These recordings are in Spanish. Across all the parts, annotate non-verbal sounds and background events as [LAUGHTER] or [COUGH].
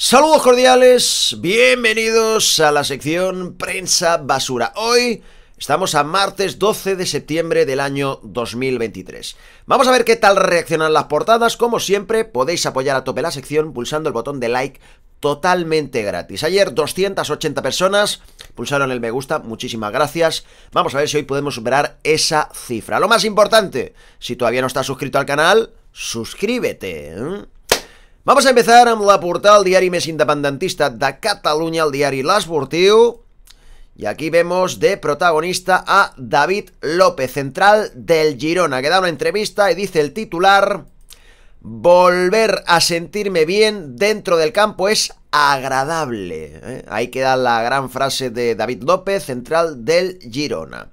Saludos cordiales, bienvenidos a la sección Prensa Basura. Hoy estamos a martes 12 de septiembre del año 2023. Vamos a ver qué tal reaccionan las portadas. Como siempre, podéis apoyar a tope la sección pulsando el botón de like totalmente gratis. Ayer 280 personas pulsaron el me gusta, muchísimas gracias. Vamos a ver si hoy podemos superar esa cifra. Lo más importante, si todavía no estás suscrito al canal, suscríbete. ¿eh? Vamos a empezar en la portal del diari mes independentista de Catalunya, el diari L'Esportiu, y aquí vemos de protagonista a David López, central del Girona, que da una entrevista y dice el titular, volver a sentirme bien dentro del campo es agradable. ¿eh? Ahí queda la gran frase de David López, central del Girona.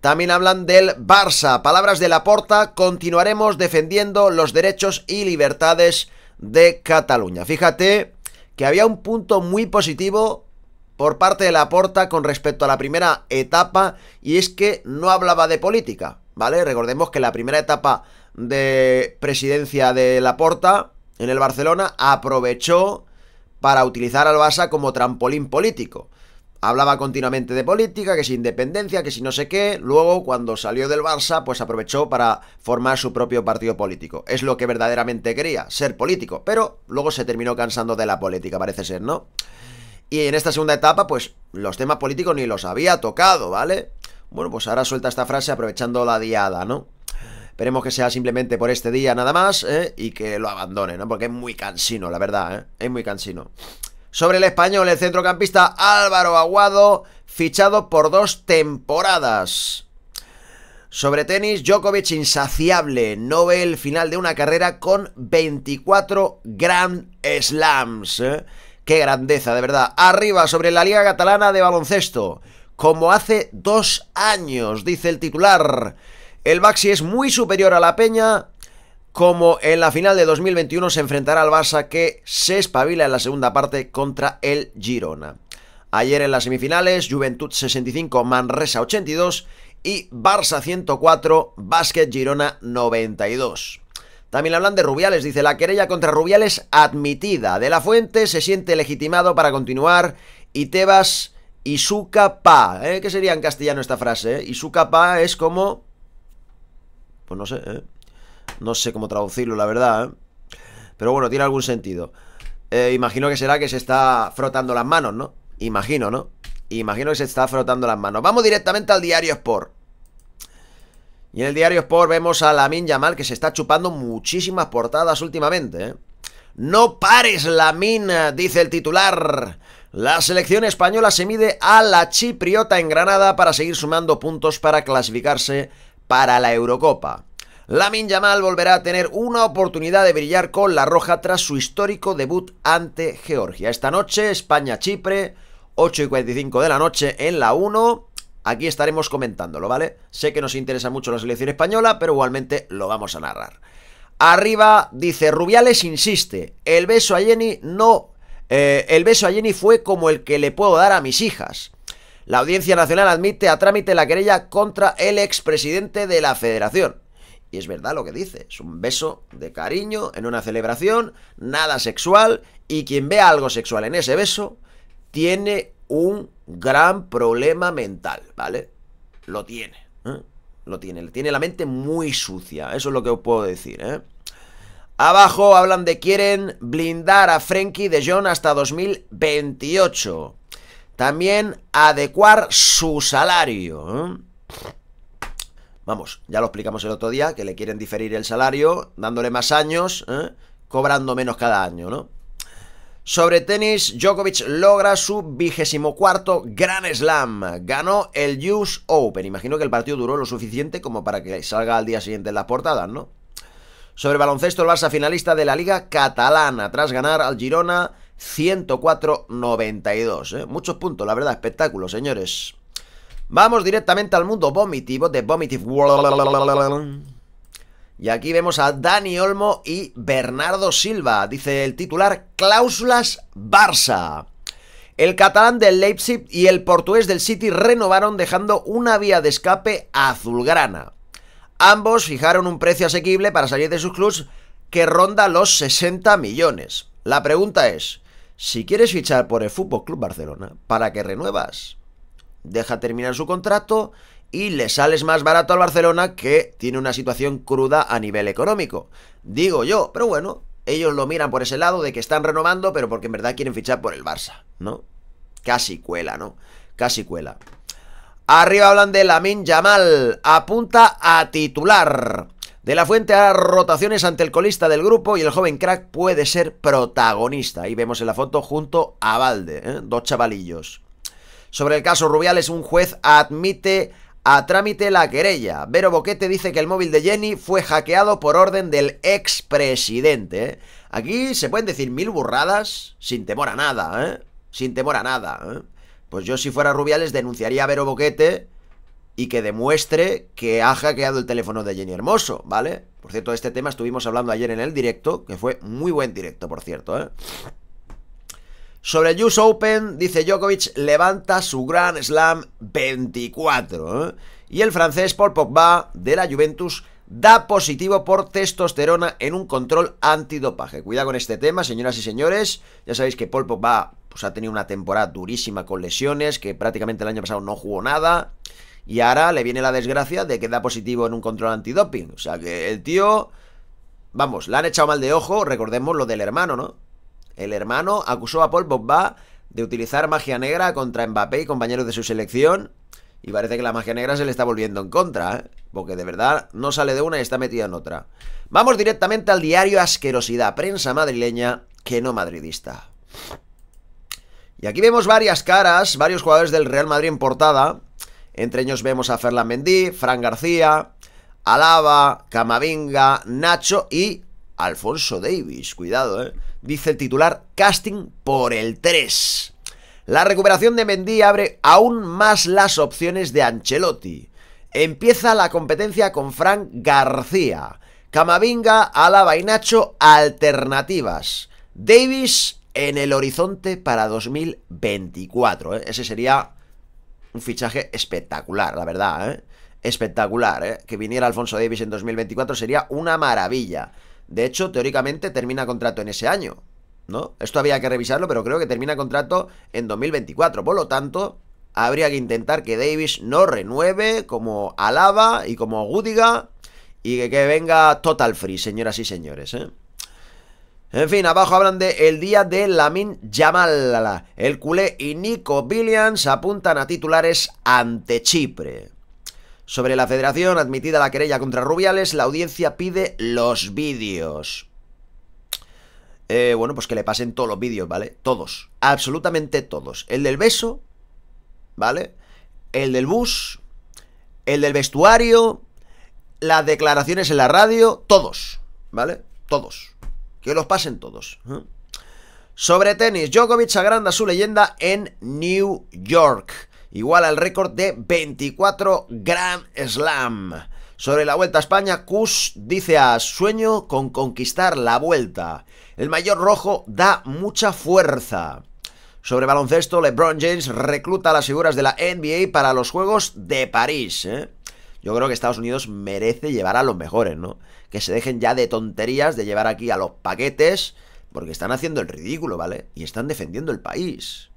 También hablan del Barça, palabras de la Porta, continuaremos defendiendo los derechos y libertades de Cataluña. Fíjate que había un punto muy positivo por parte de Laporta con respecto a la primera etapa y es que no hablaba de política, ¿vale? Recordemos que la primera etapa de presidencia de Laporta en el Barcelona aprovechó para utilizar al Barça como trampolín político. Hablaba continuamente de política, que si independencia, que si no sé qué. Luego, cuando salió del Barça, pues aprovechó para formar su propio partido político. Es lo que verdaderamente quería, ser político. Pero luego se terminó cansando de la política, parece ser, ¿no? Y en esta segunda etapa, pues los temas políticos ni los había tocado, ¿vale? Bueno, pues ahora suelta esta frase aprovechando la diada, ¿no? Esperemos que sea simplemente por este día nada más ¿eh? y que lo abandone, ¿no? Porque es muy cansino, la verdad, ¿eh? Es muy cansino sobre el español, el centrocampista Álvaro Aguado, fichado por dos temporadas. Sobre tenis, Djokovic insaciable, no ve el final de una carrera con 24 Grand Slams. ¿eh? Qué grandeza, de verdad. Arriba, sobre la Liga Catalana de Baloncesto. Como hace dos años, dice el titular. El Baxi es muy superior a la Peña, como en la final de 2021 se enfrentará al Barça que se espabila en la segunda parte contra el Girona. Ayer en las semifinales, Juventud 65, Manresa 82 y Barça 104, Basket Girona 92. También hablan de Rubiales, dice la querella contra Rubiales admitida. De la Fuente se siente legitimado para continuar y Tebas y su capa. ¿eh? ¿Qué sería en castellano esta frase? Y su capa es como... Pues no sé, ¿eh? No sé cómo traducirlo, la verdad, ¿eh? Pero bueno, tiene algún sentido. Eh, imagino que será que se está frotando las manos, ¿no? Imagino, ¿no? Imagino que se está frotando las manos. Vamos directamente al diario Sport. Y en el diario Sport vemos a Lamin Yamal que se está chupando muchísimas portadas últimamente. ¿eh? No pares, Lamin, dice el titular. La selección española se mide a la chipriota en Granada para seguir sumando puntos para clasificarse para la Eurocopa. La Yamal volverá a tener una oportunidad de brillar con la roja tras su histórico debut ante Georgia. Esta noche, España-Chipre, 8 y 45 de la noche en la 1. Aquí estaremos comentándolo, ¿vale? Sé que nos interesa mucho la selección española, pero igualmente lo vamos a narrar. Arriba dice Rubiales insiste, el beso a Jenny no, eh, el beso a Jenny fue como el que le puedo dar a mis hijas. La Audiencia Nacional admite a trámite la querella contra el expresidente de la Federación. Y es verdad lo que dice, es un beso de cariño en una celebración, nada sexual, y quien ve algo sexual en ese beso, tiene un gran problema mental, ¿vale? Lo tiene, ¿eh? lo tiene, tiene la mente muy sucia, eso es lo que os puedo decir, ¿eh? Abajo hablan de quieren blindar a Frankie de John hasta 2028. También adecuar su salario. ¿eh? Vamos, ya lo explicamos el otro día, que le quieren diferir el salario, dándole más años, ¿eh? cobrando menos cada año, ¿no? Sobre tenis, Djokovic logra su vigésimo cuarto Grand Slam. Ganó el US Open. Imagino que el partido duró lo suficiente como para que salga al día siguiente en las portadas, ¿no? Sobre baloncesto, el Barça finalista de la Liga Catalana, tras ganar al Girona 104-92. ¿eh? Muchos puntos, la verdad, espectáculo, señores. Vamos directamente al mundo vomitivo de Vomitive World. Y aquí vemos a Dani Olmo y Bernardo Silva. Dice el titular, cláusulas Barça. El catalán del Leipzig y el portugués del City renovaron dejando una vía de escape a azulgrana. Ambos fijaron un precio asequible para salir de sus clubs que ronda los 60 millones. La pregunta es, si quieres fichar por el Fútbol Club Barcelona, ¿para qué renuevas? deja terminar su contrato y le sales más barato al Barcelona que tiene una situación cruda a nivel económico. Digo yo, pero bueno, ellos lo miran por ese lado de que están renovando, pero porque en verdad quieren fichar por el Barça, ¿no? Casi cuela, ¿no? Casi cuela. Arriba hablan de Lamin Yamal, apunta a titular. De la Fuente a rotaciones ante el colista del grupo y el joven crack puede ser protagonista. Ahí vemos en la foto junto a Valde, ¿eh? dos chavalillos. Sobre el caso Rubiales, un juez admite a trámite la querella. Vero Boquete dice que el móvil de Jenny fue hackeado por orden del expresidente. ¿eh? Aquí se pueden decir mil burradas sin temor a nada, ¿eh? Sin temor a nada, ¿eh? Pues yo si fuera Rubiales denunciaría a Vero Boquete y que demuestre que ha hackeado el teléfono de Jenny Hermoso, ¿vale? Por cierto, de este tema estuvimos hablando ayer en el directo, que fue muy buen directo, por cierto, ¿eh? Sobre el US Open, dice Djokovic, levanta su Grand Slam 24. ¿eh? Y el francés Paul Pogba, de la Juventus, da positivo por testosterona en un control antidopaje. Cuidado con este tema, señoras y señores. Ya sabéis que Paul Pogba pues, ha tenido una temporada durísima con lesiones, que prácticamente el año pasado no jugó nada. Y ahora le viene la desgracia de que da positivo en un control antidoping. O sea que el tío... Vamos, le han echado mal de ojo, recordemos lo del hermano, ¿no? El hermano acusó a Paul Pogba de utilizar magia negra contra Mbappé y compañeros de su selección. Y parece que la magia negra se le está volviendo en contra, ¿eh? porque de verdad no sale de una y está metida en otra. Vamos directamente al diario Asquerosidad, prensa madrileña que no madridista. Y aquí vemos varias caras, varios jugadores del Real Madrid en portada. Entre ellos vemos a Ferland Mendy, Fran García, Alaba, Camavinga, Nacho y Alfonso Davis. Cuidado, ¿eh? dice el titular, casting por el 3. La recuperación de Mendy abre aún más las opciones de Ancelotti. Empieza la competencia con Frank García, Camavinga, Alaba y Nacho alternativas. Davis en el horizonte para 2024. ¿eh? Ese sería un fichaje espectacular, la verdad. ¿eh? Espectacular. ¿eh? Que viniera Alfonso Davis en 2024 sería una maravilla. De hecho, teóricamente termina contrato en ese año, ¿no? Esto había que revisarlo, pero creo que termina contrato en 2024. Por lo tanto, habría que intentar que Davis no renueve como Alaba y como Gudiga y que, venga Total Free, señoras y señores, ¿eh? En fin, abajo hablan de el día de Lamin Yamal. El culé y Nico Williams apuntan a titulares ante Chipre. Sobre la federación, admitida la querella contra Rubiales, la audiencia pide los vídeos. Eh, bueno, pues que le pasen todos los vídeos, ¿vale? Todos, absolutamente todos. El del beso, ¿vale? El del bus, el del vestuario, las declaraciones en la radio, todos, ¿vale? Todos. Que los pasen todos. ¿eh? Sobre tenis, Djokovic agranda su leyenda en New York igual al récord de 24 Grand Slam. Sobre la Vuelta a España, Kush dice a Sueño con conquistar la Vuelta. El mayor rojo da mucha fuerza. Sobre baloncesto, LeBron James recluta a las figuras de la NBA para los Juegos de París. ¿eh? Yo creo que Estados Unidos merece llevar a los mejores, ¿no? Que se dejen ya de tonterías de llevar aquí a los paquetes, porque están haciendo el ridículo, ¿vale? Y están defendiendo el país.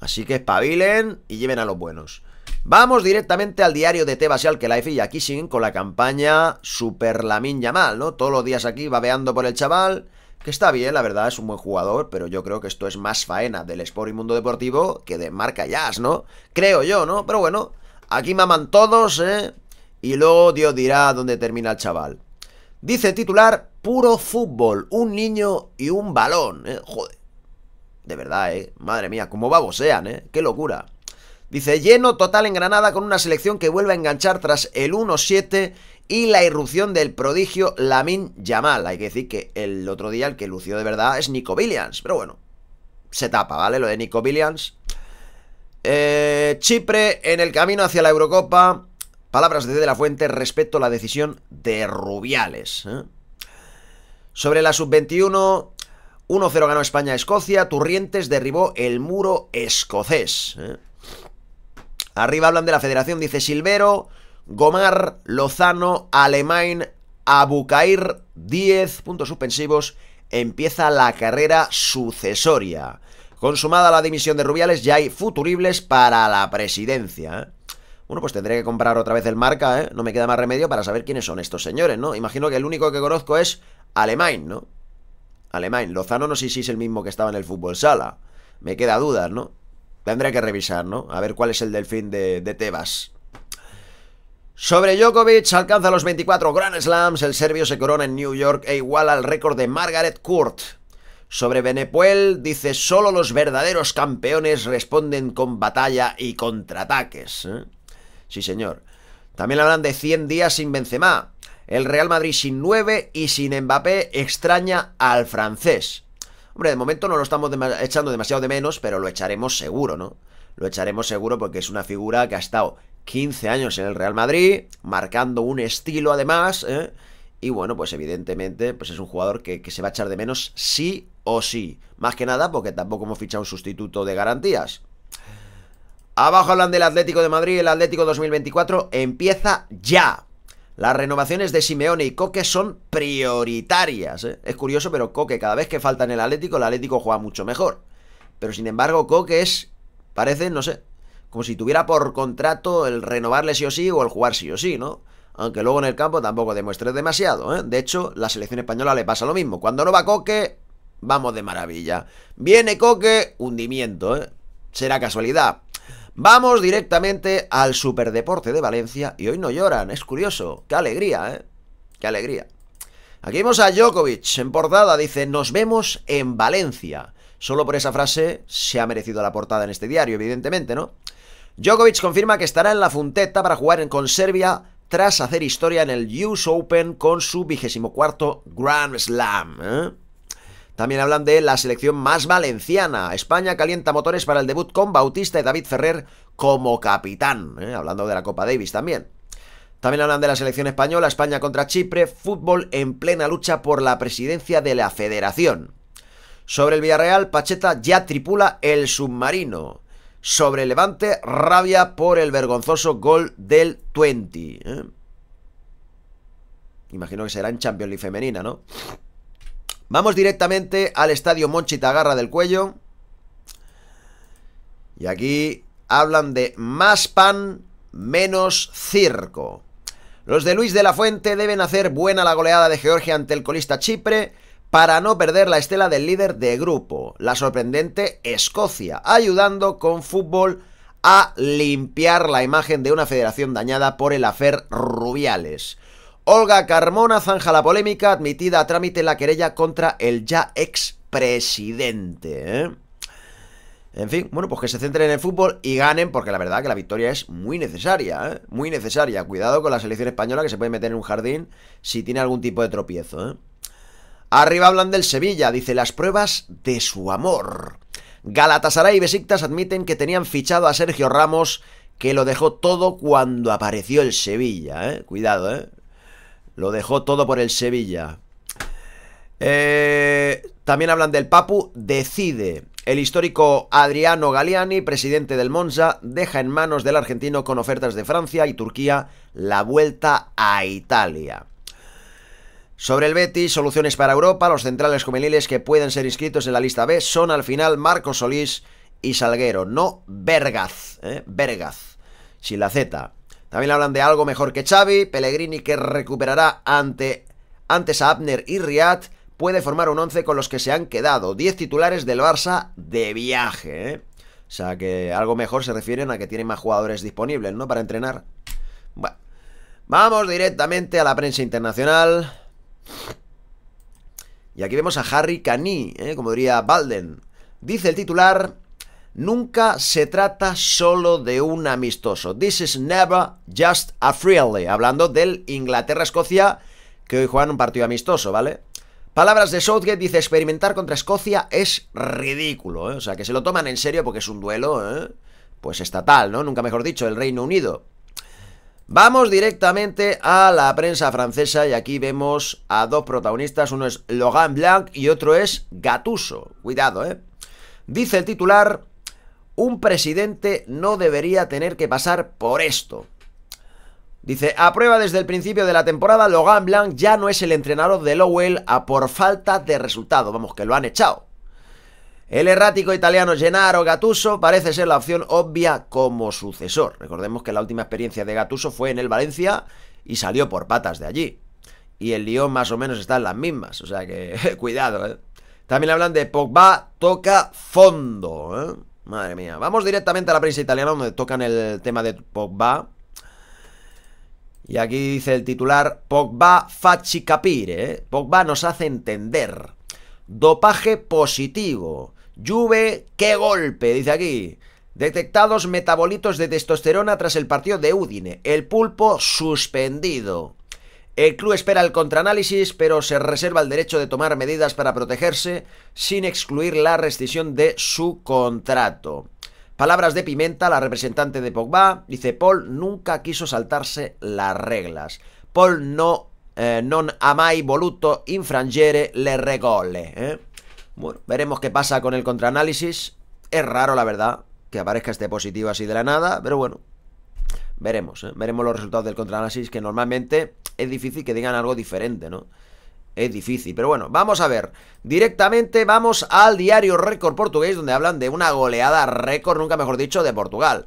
Así que espabilen y lleven a los buenos. Vamos directamente al diario de Tebas y Life y aquí siguen con la campaña Super Lamin Yamal, ¿no? Todos los días aquí babeando por el chaval, que está bien, la verdad, es un buen jugador, pero yo creo que esto es más faena del Sport y Mundo Deportivo que de Marca Jazz, ¿no? Creo yo, ¿no? Pero bueno, aquí maman todos, ¿eh? Y luego Dios dirá dónde termina el chaval. Dice titular, puro fútbol, un niño y un balón. ¿eh? Joder, de verdad, ¿eh? Madre mía, cómo babosean, ¿eh? Qué locura. Dice, lleno total en Granada con una selección que vuelve a enganchar tras el 1-7 y la irrupción del prodigio Lamin Yamal. Hay que decir que el otro día el que lució de verdad es Nico Williams, pero bueno, se tapa, ¿vale? Lo de Nico Williams. Eh, Chipre en el camino hacia la Eurocopa. Palabras de La Fuente respecto a la decisión de Rubiales. ¿eh? Sobre la sub-21, 1-0 ganó España a Escocia, Turrientes derribó el muro escocés. ¿eh? Arriba hablan de la federación, dice Silvero, Gomar, Lozano, Alemán, Abucair, 10 puntos suspensivos, empieza la carrera sucesoria. Consumada la dimisión de Rubiales, ya hay futuribles para la presidencia. ¿eh? Bueno, pues tendré que comprar otra vez el marca, ¿eh? No me queda más remedio para saber quiénes son estos señores, ¿no? Imagino que el único que conozco es Alemán, ¿no? Alemán. Lozano no sé si es el mismo que estaba en el fútbol sala. Me queda dudas, ¿no? Tendré que revisar, ¿no? A ver cuál es el delfín de, de Tebas. Sobre Djokovic, alcanza los 24 Grand Slams. El serbio se corona en New York e igual al récord de Margaret Court. Sobre Benepuel, dice: Solo los verdaderos campeones responden con batalla y contraataques. ¿eh? Sí, señor. También hablan de 100 días sin Benzema. El Real Madrid sin 9 y sin Mbappé extraña al francés. Hombre, de momento no lo estamos echando demasiado de menos, pero lo echaremos seguro, ¿no? Lo echaremos seguro porque es una figura que ha estado 15 años en el Real Madrid, marcando un estilo además, ¿eh? Y bueno, pues evidentemente pues es un jugador que, que, se va a echar de menos sí o sí. Más que nada porque tampoco hemos fichado un sustituto de garantías. Abajo hablan del Atlético de Madrid, el Atlético 2024 empieza ya. Las renovaciones de Simeone y Coque son prioritarias. ¿eh? Es curioso, pero Coque, cada vez que falta en el Atlético, el Atlético juega mucho mejor. Pero sin embargo, Coque es. Parece, no sé. Como si tuviera por contrato el renovarle sí o sí o el jugar sí o sí, ¿no? Aunque luego en el campo tampoco demuestre demasiado, ¿eh? De hecho, la selección española le pasa lo mismo. Cuando no va Coque, vamos de maravilla. Viene Coque, hundimiento, ¿eh? Será casualidad, Vamos directamente al Superdeporte de Valencia y hoy no lloran, es curioso. Qué alegría, ¿eh? Qué alegría. Aquí vemos a Djokovic en portada, dice, nos vemos en Valencia. Solo por esa frase se ha merecido la portada en este diario, evidentemente, ¿no? Djokovic confirma que estará en la Funteta para jugar con Serbia tras hacer historia en el US Open con su vigésimo cuarto Grand Slam. ¿eh? También hablan de la selección más valenciana. España calienta motores para el debut con Bautista y David Ferrer como capitán. ¿eh? Hablando de la Copa Davis también. También hablan de la selección española, España contra Chipre, fútbol en plena lucha por la presidencia de la federación. Sobre el Villarreal, Pacheta ya tripula el submarino. Sobre el Levante, rabia por el vergonzoso gol del 20. ¿eh? Imagino que será en Champions League femenina, ¿no? Vamos directamente al estadio Monchi Tagarra del Cuello. Y aquí hablan de más pan, menos circo. Los de Luis de la Fuente deben hacer buena la goleada de Georgia ante el colista Chipre para no perder la estela del líder de grupo, la sorprendente Escocia, ayudando con fútbol a limpiar la imagen de una federación dañada por el afer Rubiales. Olga Carmona zanja la polémica admitida a trámite la querella contra el ya expresidente. ¿eh? En fin, bueno, pues que se centren en el fútbol y ganen, porque la verdad que la victoria es muy necesaria, ¿eh? muy necesaria. Cuidado con la selección española que se puede meter en un jardín si tiene algún tipo de tropiezo. ¿eh? Arriba hablan del Sevilla, dice las pruebas de su amor. Galatasaray y Besiktas admiten que tenían fichado a Sergio Ramos, que lo dejó todo cuando apareció el Sevilla. ¿eh? Cuidado, ¿eh? Lo dejó todo por el Sevilla. Eh, también hablan del Papu. Decide. El histórico Adriano Galiani, presidente del Monza, deja en manos del argentino con ofertas de Francia y Turquía la vuelta a Italia. Sobre el Betis, soluciones para Europa, los centrales juveniles que pueden ser inscritos en la lista B son al final Marco Solís y Salguero, no Vergaz, ¿eh? Vergaz, sin la Z. También hablan de algo mejor que Xavi, Pellegrini que recuperará ante, antes a Abner y Riyad. puede formar un 11 con los que se han quedado 10 titulares del Barça de viaje. ¿eh? O sea que algo mejor se refieren a que tienen más jugadores disponibles, ¿no? Para entrenar. vamos directamente a la prensa internacional. Y aquí vemos a Harry Caní, ¿eh? como diría Balden. Dice el titular Nunca se trata solo de un amistoso. This is never just a friendly. Hablando del Inglaterra-Escocia, que hoy juegan un partido amistoso, ¿vale? Palabras de Southgate dice, experimentar contra Escocia es ridículo, ¿eh? O sea, que se lo toman en serio porque es un duelo, ¿eh? Pues estatal, ¿no? Nunca mejor dicho, el Reino Unido. Vamos directamente a la prensa francesa y aquí vemos a dos protagonistas, uno es Laurent Blanc y otro es Gatuso. Cuidado, ¿eh? Dice el titular, un presidente no debería tener que pasar por esto. Dice, a prueba desde el principio de la temporada, Logan Blanc ya no es el entrenador de Lowell a por falta de resultado. Vamos, que lo han echado. El errático italiano Gennaro Gattuso parece ser la opción obvia como sucesor. Recordemos que la última experiencia de Gattuso fue en el Valencia y salió por patas de allí. Y el Lyon más o menos está en las mismas, o sea que [LAUGHS] cuidado. ¿eh? También hablan de Pogba toca fondo. ¿eh? Madre mía. Vamos directamente a la prensa italiana donde tocan el tema de Pogba. Y aquí dice el titular, Pogba facci capire, eh. Pogba nos hace entender. Dopaje positivo. Juve, qué golpe, dice aquí. Detectados metabolitos de testosterona tras el partido de Udine. El pulpo suspendido. El club espera el contraanálisis, pero se reserva el derecho de tomar medidas para protegerse sin excluir la rescisión de su contrato. Palabras de Pimenta, la representante de Pogba, dice Paul nunca quiso saltarse las reglas. Paul no eh, non ha voluto infrangere le regole. ¿eh? Bueno, veremos qué pasa con el contraanálisis. Es raro, la verdad, que aparezca este positivo así de la nada, pero bueno, veremos. ¿eh? Veremos los resultados del contraanálisis que normalmente es difícil que digan algo diferente, ¿no? Es difícil, pero bueno, vamos a ver. Directamente vamos al diario Récord Portugués, donde hablan de una goleada récord, nunca mejor dicho, de Portugal.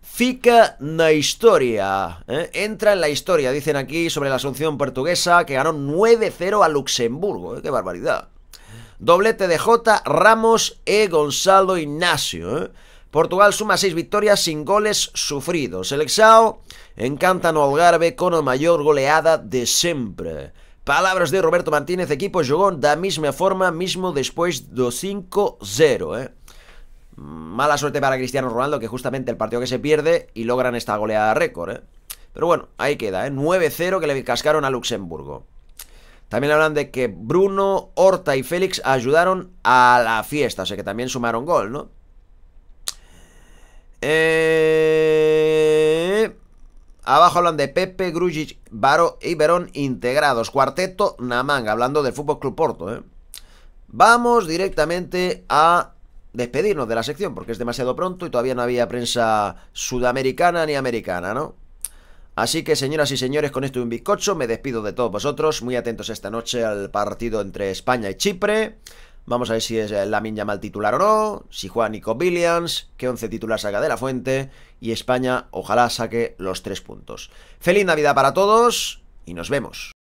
Fica na historia. ¿eh? Entra en la historia, dicen aquí, sobre la asunción portuguesa que ganó 9-0 a Luxemburgo. ¿eh? ¡Qué barbaridad! Doblete de J, Ramos e Gonzalo Ignacio. ¿eh? Portugal suma 6 victorias sin goles sufridos. El Exao encanta no Algarve con la mayor goleada de siempre. Palabras de Roberto Martínez, equipo jugó da misma forma mismo después de 5-0, eh. Mala suerte para Cristiano Ronaldo, que justamente el partido que se pierde y logran esta goleada récord, eh. Pero bueno, ahí queda, ¿eh? 9-0 que le cascaron a Luxemburgo. También hablan de que Bruno, Horta y Félix ayudaron a la fiesta, o sea que también sumaron gol, ¿no? Eh, abajo hablan de Pepe, Grujic, Baro y Verón integrados. Cuarteto Namanga, hablando del Fútbol Club Porto. ¿eh? Vamos directamente a despedirnos de la sección porque es demasiado pronto y todavía no había prensa sudamericana ni americana, ¿no? Así que, señoras y señores, con esto y un bizcocho me despido de todos vosotros. Muy atentos esta noche al partido entre España y Chipre. Vamos a ver si es la eh, llama mal titular o no, si juega Nico Williams, qué once titular saca de la fuente y España ojalá saque los tres puntos. Feliz Navidad para todos y nos vemos.